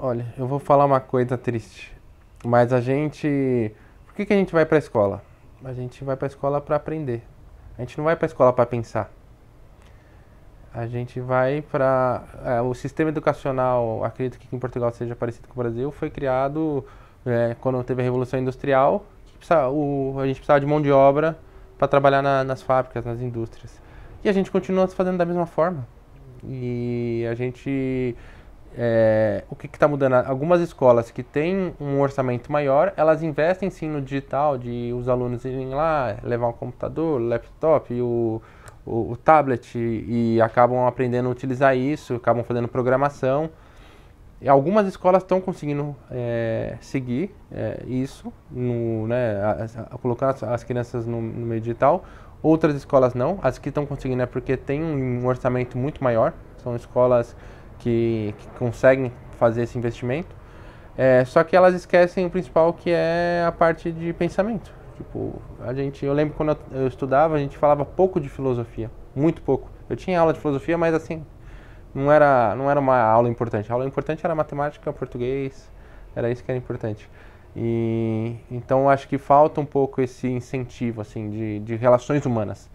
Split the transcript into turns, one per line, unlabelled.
Olha, eu vou falar uma coisa triste. Mas a gente. Por que, que a gente vai pra escola? A gente vai pra escola pra aprender. A gente não vai pra escola pra pensar. A gente vai pra. É, o sistema educacional, acredito que em Portugal seja parecido com o Brasil, foi criado é, quando teve a Revolução Industrial. o, a gente precisava de mão de obra para trabalhar na, nas fábricas, nas indústrias. E a gente continua se fazendo da mesma forma. E a gente é, o que está mudando? Algumas escolas que têm um orçamento maior, elas investem sim no digital, de os alunos irem lá, levar um computador, laptop, o, o, o tablet e acabam aprendendo a utilizar isso, acabam fazendo programação. E algumas escolas estão conseguindo é, seguir é, isso, no, né, a, a colocar as, as, crianças no, no meio digital, outras escolas não. As que estão conseguindo é porque tem um orçamento muito maior, são escolas que, que conseguem fazer esse investimento. É, só que elas esquecem o principal que é a parte de pensamento. Tipo, a gente, eu lembro quando eu, eu estudava, a gente falava pouco de filosofia, muito pouco. Eu tinha aula de filosofia, mas assim, não era, não era uma aula importante. A aula importante era matemática, português, era isso que era importante. E então acho que falta um pouco esse incentivo assim de, de relações humanas.